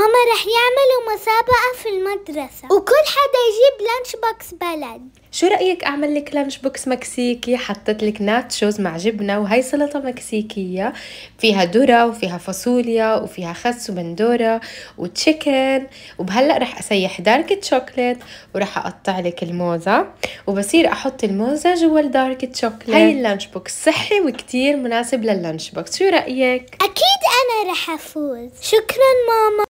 ماما رح يعملوا مسابقة في المدرسة وكل حدا يجيب لانش بوكس بلد شو رأيك أعمل لك لانش بوكس مكسيكي حطيت لك ناتشوز مع جبنة وهي سلطة مكسيكية فيها ذرة وفيها فاصوليا وفيها خس وبندورة وتشيكن وبهلأ رح أسيح دارك تشوكلت ورح أقطع لك الموزة وبصير أحط الموزة جوا الدارك تشوكلت هاي اللانش بوكس صحي وكتير مناسب لللانش بوكس شو رأيك؟ أكيد أنا رح أفوز شكرا ماما